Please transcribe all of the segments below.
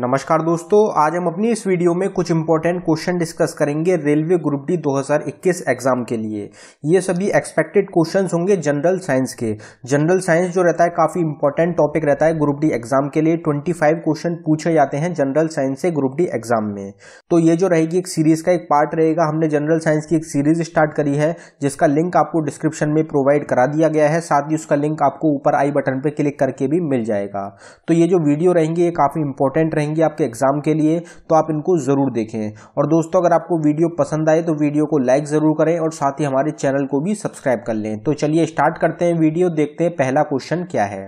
नमस्कार दोस्तों आज हम अपनी इस वीडियो में कुछ इंपॉर्टेंट क्वेश्चन डिस्कस करेंगे रेलवे ग्रुप डी 2021 एग्जाम के लिए ये सभी एक्सपेक्टेड क्वेश्चंस होंगे जनरल साइंस के जनरल साइंस जो रहता है काफ़ी इंपॉर्टेंट टॉपिक रहता है ग्रुप डी एग्जाम के लिए 25 क्वेश्चन पूछे जाते हैं जनरल साइंस से ग्रुप डी एग्जाम में तो ये जो रहेगी एक सीरीज का एक पार्ट रहेगा हमने जनरल साइंस की एक सीरीज स्टार्ट करी है जिसका लिंक आपको डिस्क्रिप्शन में प्रोवाइड करा दिया गया है साथ ही उसका लिंक आपको ऊपर आई बटन पर क्लिक करके भी मिल जाएगा तो ये जो वीडियो रहेंगे ये काफ़ी इंपॉर्टेंट रहेंगे आपके एग्जाम के लिए तो आप इनको ज़रूर देखें और दोस्तों अगर आपको वीडियो पसंद आए तो वीडियो को लाइक ज़रूर करें और साथ ही हमारे चैनल को भी सब्सक्राइब कर लें तो चलिए स्टार्ट करते हैं वीडियो देखते हैं पहला क्वेश्चन क्या है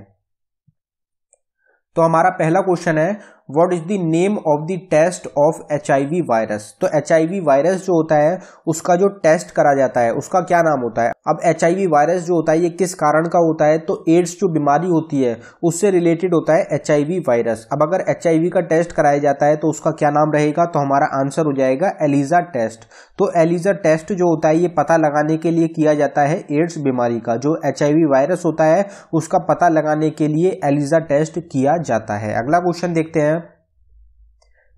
तो हमारा पहला क्वेश्चन है what is the name of the test of H virus तो एच वायरस जो होता है उसका जो टेस्ट करा जाता है उसका क्या नाम होता है अब एच वायरस जो होता है ये किस कारण का होता है तो एड्स जो बीमारी होती है उससे रिलेटेड होता है एच वायरस अब अगर एच का टेस्ट कराया जाता है तो उसका क्या नाम रहेगा तो हमारा आंसर हो जाएगा एलिजा टेस्ट तो एलिजा टेस्ट जो होता है ये पता लगाने के लिए किया जाता है एड्स बीमारी का जो एच वायरस होता है उसका पता लगाने के लिए एलिजा टेस्ट किया जाता है अगला क्वेश्चन देखते हैं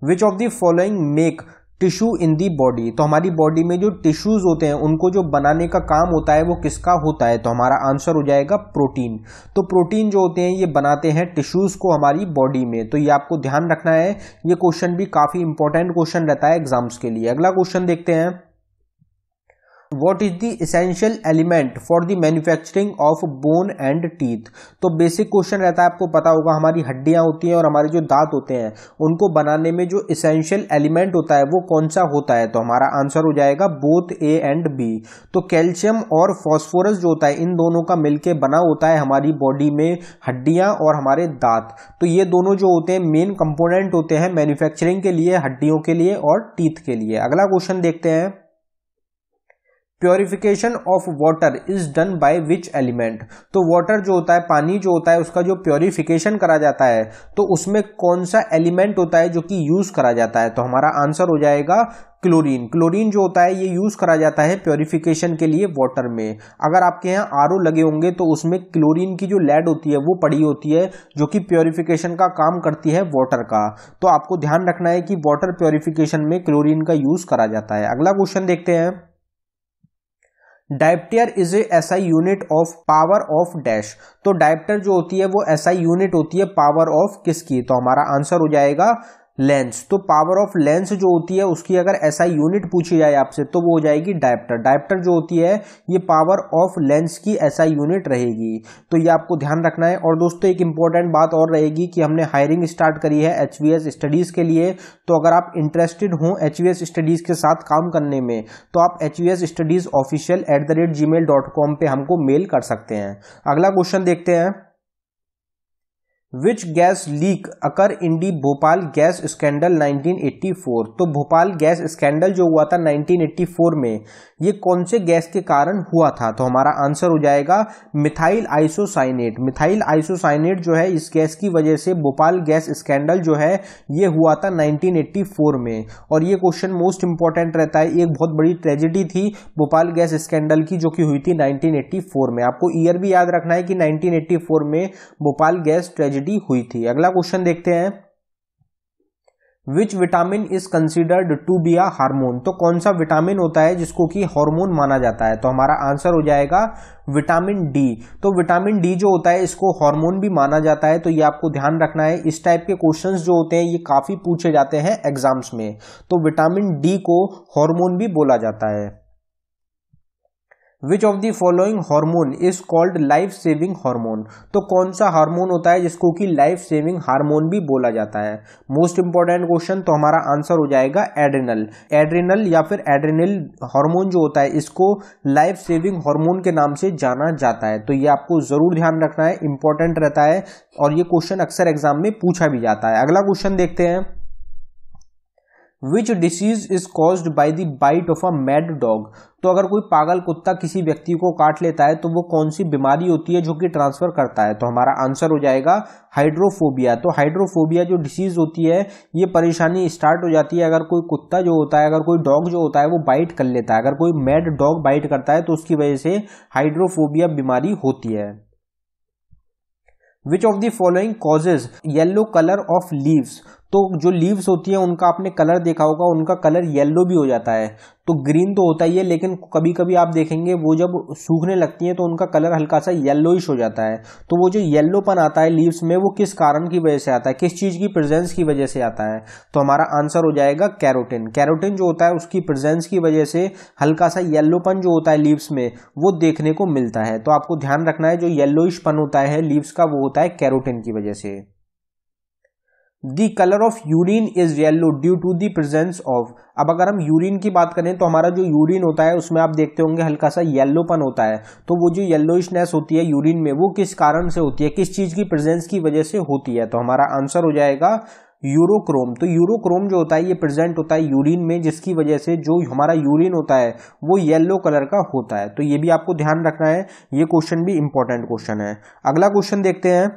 which of the following make tissue in the body तो हमारी बॉडी में जो टिश्यूज होते हैं उनको जो बनाने का काम होता है वो किसका होता है तो हमारा आंसर हो जाएगा प्रोटीन तो प्रोटीन जो होते हैं ये बनाते हैं टिश्यूज को हमारी बॉडी में तो ये आपको ध्यान रखना है ये क्वेश्चन भी काफी इंपॉर्टेंट क्वेश्चन रहता है एग्जाम्स के लिए अगला क्वेश्चन देखते हैं what is the essential element for the manufacturing of bone and teeth तो बेसिक क्वेश्चन रहता है आपको पता होगा हमारी हड्डियां होती हैं और हमारे जो दांत होते हैं उनको बनाने में जो इसेंशियल एलिमेंट होता है वो कौन सा होता है तो हमारा आंसर हो जाएगा बोथ ए एंड बी तो कैल्शियम और फॉस्फोरस जो होता है इन दोनों का मिलकर बना होता है हमारी बॉडी में हड्डियां और हमारे दांत तो ये दोनों जो होते हैं मेन कंपोनेंट होते हैं मैन्युफैक्चरिंग के लिए हड्डियों के लिए और टीथ के लिए अगला क्वेश्चन देखते हैं purification of water is done by which element तो वाटर जो होता है पानी जो होता है उसका जो प्योरिफिकेशन करा जाता है तो उसमें कौन सा एलिमेंट होता है जो कि यूज करा जाता है तो हमारा आंसर हो जाएगा क्लोरीन क्लोरीन जो होता है ये यूज़ करा जाता है प्योरिफिकेशन के लिए वाटर में अगर आपके यहाँ आर लगे होंगे तो उसमें क्लोरीन की जो लेड होती है वो पड़ी होती है जो कि प्योरिफिकेशन का काम करती है वाटर का तो आपको ध्यान रखना है कि वाटर प्योरिफिकेशन में क्लोरीन का यूज़ करा जाता है अगला क्वेश्चन देखते हैं diopter is a I unit of power of dash तो डायप्टर जो होती है वो ऐसा यूनिट होती है पावर ऑफ किसकी तो हमारा आंसर हो जाएगा लेंस तो पावर ऑफ लेंस जो होती है उसकी अगर ऐसा यूनिट पूछी जाए आपसे तो वो हो जाएगी डायप्टर डायप्टर जो होती है ये पावर ऑफ लेंस की ऐसा यूनिट रहेगी तो ये आपको ध्यान रखना है और दोस्तों एक इंपॉर्टेंट बात और रहेगी कि हमने हायरिंग स्टार्ट करी है एच स्टडीज़ के लिए तो अगर आप इंटरेस्टेड हों एच स्टडीज़ के साथ काम करने में तो आप H studies official at the rate Gmail dot com पर हमको मेल कर सकते हैं अगला क्वेश्चन देखते हैं which gas leak occur in the Bhopal gas scandal 1984 तो भोपाल गैस स्कैंडल जो हुआ था 1984 में ये कौन से गैस के कारण हुआ था तो हमारा आंसर हो जाएगा मिथाइल आइसोसाइनेट मिथाइल आइसोसाइनेट जो है इस गैस की वजह से भोपाल गैस स्कैंडल जो है ये हुआ था 1984 में और ये क्वेश्चन मोस्ट इंपॉर्टेंट रहता है एक बहुत बड़ी ट्रेजिडी थी भोपाल गैस स्कैंडल की जो कि हुई थी नाइनटीन में आपको ईयर भी याद रखना है कि नाइनटीन में भोपाल गैस ट्रेजिडी ट्रेजिडी हुई थी अगला क्वेश्चन देखते हैं which vitamin is considered to be a hormone तो कौन सा विटामिन होता है जिसको कि हार्मोन माना जाता है तो हमारा आंसर हो जाएगा विटामिन डी तो विटामिन डी जो होता है इसको हार्मोन भी माना जाता है तो ये आपको ध्यान रखना है इस टाइप के क्वेश्चंस जो होते हैं ये काफी पूछे जाते हैं एग्जाम्स में तो विटामिन डी को हॉर्मोन भी बोला जाता है which of the following hormone is called life saving hormone तो कौन सा हार्मोन होता है जिसको कि लाइफ सेविंग हार्मोन भी बोला जाता है मोस्ट इंपॉर्टेंट क्वेश्चन तो हमारा आंसर हो जाएगा एड्रिनल एड्रिनल या फिर एड्रिनल हार्मोन जो होता है इसको लाइफ सेविंग हार्मोन के नाम से जाना जाता है तो ये आपको जरूर ध्यान रखना है इंपॉर्टेंट रहता है और ये क्वेश्चन अक्सर एग्जाम में पूछा भी जाता है अगला क्वेश्चन देखते हैं which disease is cause by the bite of a mad dog तो अगर कोई पागल कुत्ता किसी व्यक्ति को काट लेता है तो वो कौन सी बीमारी होती है जो कि ट्रांसफर करता है तो हमारा आंसर हो जाएगा हाइड्रोफोबिया तो हाइड्रोफोबिया जो डिसीज होती है ये परेशानी स्टार्ट हो जाती है अगर कोई कुत्ता जो होता है अगर कोई डॉग जो होता है वो बाइट कर लेता है अगर कोई मैड डॉग बाइट करता है तो उसकी वजह से हाइड्रोफोबिया बीमारी होती है which of the following causes yellow colour of leaves तो जो लीव्स होती है उनका आपने कलर देखा होगा उनका कलर येलो भी हो जाता है तो ग्रीन तो होता ही है लेकिन कभी कभी आप देखेंगे वो जब सूखने लगती हैं तो उनका कलर हल्का सा येलोइश हो जाता है तो वो जो येल्लोपन आता है लीव्स में वो किस कारण की वजह से आता है किस चीज़ की प्रेजेंस की वजह से आता है तो हमारा आंसर हो जाएगा कैरोटिन कैरोटिन जो होता है उसकी प्रेजेंस की वजह से हल्का सा येल्लोपन जो होता है लीव्स में वो देखने को मिलता है तो आपको ध्यान रखना है जो येल्लोइशपन होता है लीव्स का वो होता है कैरोटिन की वजह से the colour of urine is yellow due to the presence of अब अगर हम यूरिन की बात करें तो हमारा जो यूरिन होता है उसमें आप देखते होंगे हल्का सा येल्लोपन होता है तो वो जो येल्लोइनेस होती है यूरिन में वो किस कारण से होती है किस चीज की प्रेजेंस की वजह से होती है तो हमारा आंसर हो जाएगा यूरोक्रोम तो यूरोक्रोम जो होता है ये प्रेजेंट होता है यूरिन में जिसकी वजह से जो हमारा यूरिन होता है वो येलो कलर का होता है तो ये भी आपको ध्यान रखना है ये क्वेश्चन भी इंपॉर्टेंट क्वेश्चन है अगला क्वेश्चन देखते हैं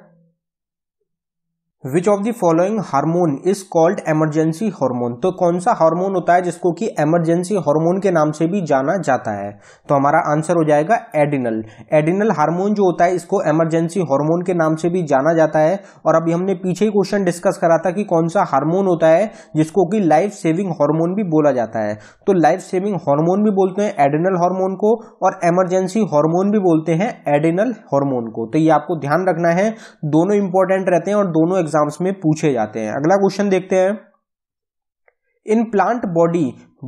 which of the following hormone is called emergency hormone तो कौन सा हार्मोन होता है जिसको कि एमरजेंसी हार्मोन के नाम से भी जाना जाता है तो हमारा आंसर हो जाएगा एडिनल एडिनल हार्मोन जो होता है इसको एमरजेंसी हार्मोन के नाम से भी जाना जाता है और अभी हमने पीछे ही क्वेश्चन डिस्कस करा था कि कौन सा हार्मोन होता है जिसको कि लाइफ सेविंग हार्मोन भी बोला जाता है तो लाइफ सेविंग हार्मोन भी बोलते हैं एडिनल हार्मोन को और एमरजेंसी हार्मोन भी बोलते हैं एडिनल हार्मोन को तो ये आपको ध्यान रखना है दोनों इंपॉर्टेंट रहते हैं और दोनों एग्जाम्स में पूछे जाते हैं अगला क्वेश्चन देखते हैं in plant body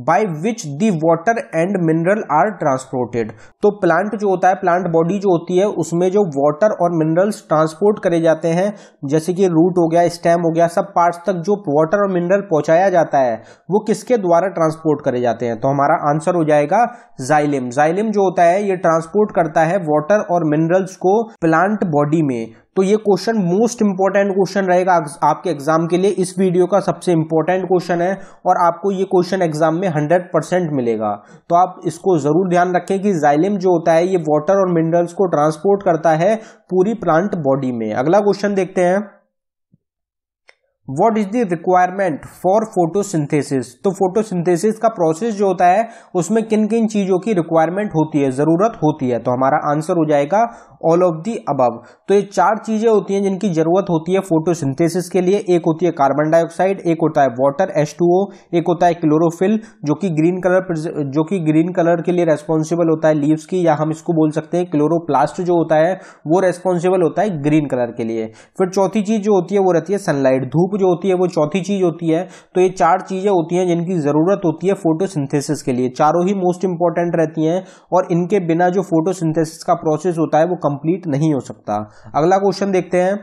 by which the water and mineral are transported तो प्लांट जो होता है प्लांट बॉडी जो होती है उसमें जो वाटर और मिनरल्स ट्रांसपोर्ट करे जाते हैं जैसे कि रूट हो गया स्टेम हो गया सब पार्ट्स तक जो वाटर और मिनरल पहुंचाया जाता है वो किसके द्वारा ट्रांसपोर्ट करे जाते हैं तो हमारा आंसर हो जाएगा जाइलिम जाइलिम जो होता है ये ट्रांसपोर्ट करता है वॉटर और मिनरल्स को प्लांट बॉडी में तो ये क्वेश्चन मोस्ट इंपॉर्टेंट क्वेश्चन रहेगा आपके एग्जाम के लिए इस वीडियो का सबसे इंपॉर्टेंट क्वेश्चन है और आपको ये क्वेश्चन एग्जाम में हंड्रेड परसेंट मिलेगा तो आप इसको जरूर ध्यान रखें कि जाइलिम जो होता है ये वाटर और मिनरल्स को ट्रांसपोर्ट करता है पूरी प्लांट बॉडी में अगला क्वेश्चन देखते हैं what is the requirement for photosynthesis तो फोटोसिंथेसिस का प्रोसेस जो होता है उसमें किन किन चीज़ों की रिक्वायरमेंट होती है ज़रूरत होती है तो हमारा आंसर हो जाएगा ऑल ऑफ दी अबव तो ये चार चीज़ें होती हैं जिनकी ज़रूरत होती है फोटोसिंथेसिस के लिए एक होती है कार्बन डाइऑक्साइड एक होता है वाटर एच एक होता है क्लोरोफिल जो कि ग्रीन कलर जो कि ग्रीन कलर के लिए रेस्पॉन्सिबल होता है लीव्स की या हम इसको बोल सकते हैं क्लोरोप्लास्ट जो होता है वो रेस्पॉन्सिबल होता है ग्रीन कलर के लिए फिर चौथी चीज़ जो होती है वो रहती है सनलाइट धूप जो होती है वो चौथी चीज़ होती है तो ये चार चीज़ें होती हैं जिनकी ज़रूरत होती है फोटोसिंथेसिस के लिए चारों ही मोस्ट इंपॉर्टेंट रहती हैं और इनके बिना जो फोटोसिंथेसिस का प्रोसेस होता है वो कम कंप्लीट नहीं हो सकता अगला क्वेश्चन देखते हैं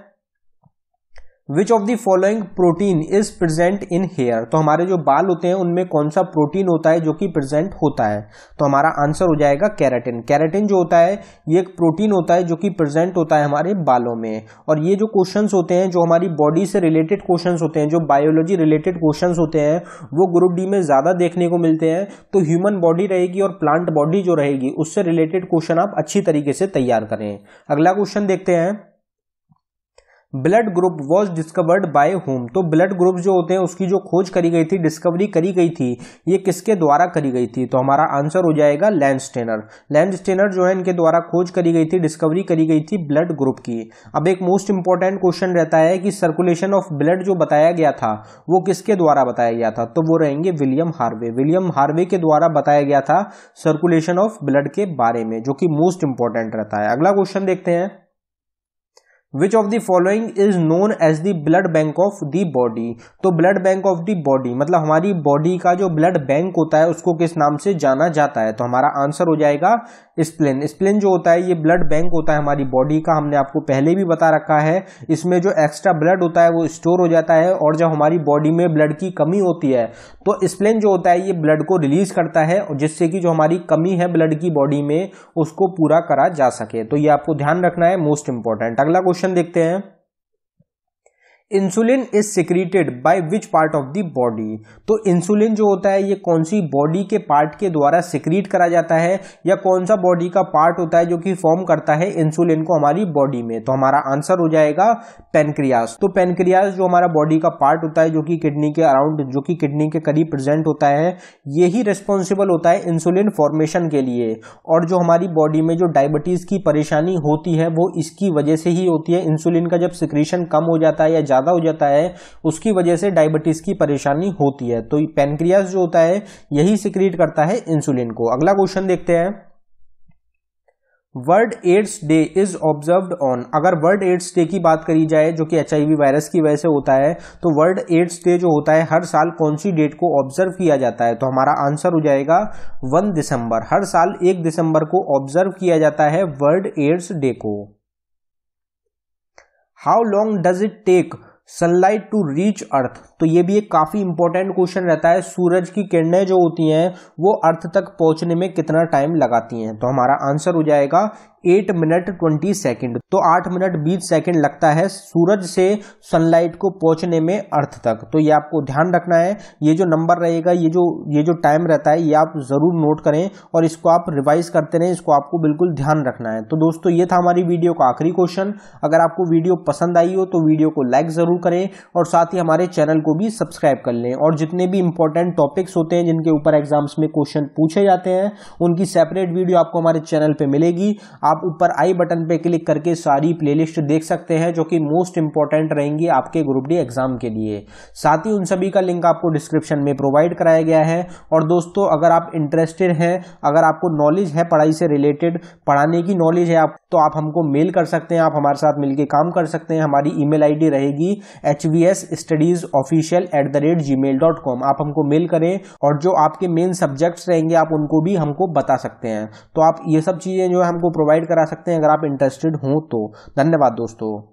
which of the following protein is present in hair तो हमारे जो बाल होते हैं उनमें कौन सा प्रोटीन होता है जो कि प्रेजेंट होता है तो हमारा आंसर हो जाएगा कैरेटिन कैरेटिन जो होता है ये एक प्रोटीन होता है जो कि प्रेजेंट होता है हमारे बालों में और ये जो क्वेश्चन होते हैं जो हमारी बॉडी से रिलेटेड क्वेश्चन होते हैं जो बायोलॉजी रिलेटेड क्वेश्चन होते हैं वो ग्रुप डी में ज़्यादा देखने को मिलते हैं तो ह्यूमन बॉडी रहेगी और प्लांट बॉडी जो रहेगी उससे रिलेटेड क्वेश्चन आप अच्छी तरीके से तैयार करें अगला क्वेश्चन देखते हैं blood group was discovered by whom तो ब्लड ग्रुप जो होते हैं उसकी जो खोज करी गई थी डिस्कवरी करी गई थी ये किसके द्वारा करी गई थी तो हमारा आंसर हो जाएगा लैंड स्टेनर लैंड स्टेनर जो है इनके द्वारा खोज करी गई थी डिस्कवरी करी गई थी ब्लड ग्रुप की अब एक मोस्ट इंपॉर्टेंट क्वेश्चन रहता है कि सर्कुलेशन ऑफ ब्लड जो बताया गया था वो किसके द्वारा बताया गया था तो वो रहेंगे विलियम हार्वे विलियम हार्वे के द्वारा बताया गया था सर्कुलेशन ऑफ ब्लड के बारे में जो कि मोस्ट इंपॉर्टेंट रहता है अगला क्वेश्चन देखते हैं which of the following is known as the blood bank of the body तो blood bank of the body मतलब हमारी बॉडी का जो ब्लड बैंक होता है उसको किस नाम से जाना जाता है तो हमारा आंसर हो जाएगा स्प्लिन स्प्लिन जो होता है ये ब्लड बैंक होता है हमारी बॉडी का हमने आपको पहले भी बता रखा है इसमें जो एक्स्ट्रा ब्लड होता है वो स्टोर हो जाता है और जब हमारी बॉडी में ब्लड की कमी होती है तो स्प्लिन जो होता है ये ब्लड को रिलीज करता है जिससे कि जो हमारी कमी है ब्लड की बॉडी में उसको पूरा करा जा सके तो ये आपको ध्यान रखना है मोस्ट इंपॉर्टेंट अगला क्वेश्चन क्वेश्चन देखते हैं insulin is secreted by which part of the body तो इंसुलिन जो होता है ये कौन सी बॉडी के पार्ट के द्वारा सिक्रीट करा जाता है या कौन सा बॉडी का पार्ट होता है जो कि फॉर्म करता है इंसुलिन को हमारी बॉडी में तो हमारा आंसर हो जाएगा पेनक्रियास तो पेनक्रियास जो हमारा बॉडी का पार्ट होता है जो कि किडनी के अराउंड जो कि किडनी के करीब प्रेजेंट होता है यही रिस्पॉन्सिबल होता है इंसुलिन फॉर्मेशन के लिए और जो हमारी बॉडी में जो डायबिटीज की परेशानी होती है वो इसकी वजह से ही होती है इंसुलिन का जब सिक्रीशन कम हो जाता है या ज़्यादा हो जाता है उसकी वजह से डायबिटीज़ की परेशानी होती है तो पेनक्रियाज जो होता है यही सिक्रीट करता है इंसुलिन को अगला क्वेश्चन देखते हैं world AIDS day is observe on अगर वर्ल्ड एड्स डे की बात करी जाए जो कि एच वायरस की वजह से होता है तो वर्ल्ड एड्स डे जो होता है हर साल कौन सी डेट को ऑब्जर्व किया जाता है तो हमारा आंसर हो जाएगा वन दिसंबर हर साल एक दिसंबर को ऑब्जर्व किया जाता है वर्ल्ड एड्स डे को how long does it take sunlight to reach earth तो ये भी एक काफ़ी इंपॉर्टेंट क्वेश्चन रहता है सूरज की किरणें जो होती हैं वो अर्थ तक पहुंचने में कितना टाइम लगाती हैं तो हमारा आंसर हो जाएगा एट मिनट ट्वेंटी सेकेंड तो आठ मिनट बीस सेकेंड लगता है सूरज से सनलाइट को पहुंचने में अर्थ तक तो ये आपको ध्यान रखना है ये जो नंबर रहेगा ये जो ये जो टाइम रहता है ये आप ज़रूर नोट करें और इसको आप रिवाइज करते रहें इसको आपको बिल्कुल ध्यान रखना है तो दोस्तों ये था हमारी वीडियो का आखिरी क्वेश्चन अगर आपको वीडियो पसंद आई हो तो वीडियो को लाइक ज़रूर करें और साथ ही हमारे चैनल को भी सब्सक्राइब कर लें और जितने भी इंपॉर्टेंट टॉपिक्स होते हैं जिनके ऊपर एग्जाम्स में क्वेश्चन पूछे जाते हैं उनकी सेपरेट वीडियो आपको हमारे चैनल पर मिलेगी आप आप ऊपर आई बटन पे क्लिक करके सारी प्लेलिस्ट देख सकते हैं जो कि मोस्ट इंपॉर्टेंट रहेंगी आपके ग्रुप डी एग्जाम के लिए साथ ही उन सभी का लिंक आपको डिस्क्रिप्शन में प्रोवाइड कराया गया है और दोस्तों अगर आप इंटरेस्टेड हैं अगर आपको नॉलेज है पढ़ाई से रिलेटेड पढ़ाने की नॉलेज है आप तो आप हमको मेल कर सकते हैं आप हमारे साथ मिलकर काम कर सकते हैं हमारी ई आईडी रहेगी H V S studies official at the rate Gmail dot com आप हमको मेल करें और जो आपके मेन सब्जेक्ट्स रहेंगे आप उनको भी हमको बता सकते हैं तो आप ये सब चीज़ें जो है हमको प्रोवाइड प्रोवाइड करा सकते हैं अगर आप इंटरेस्टेड हों तो धन्यवाद दोस्तों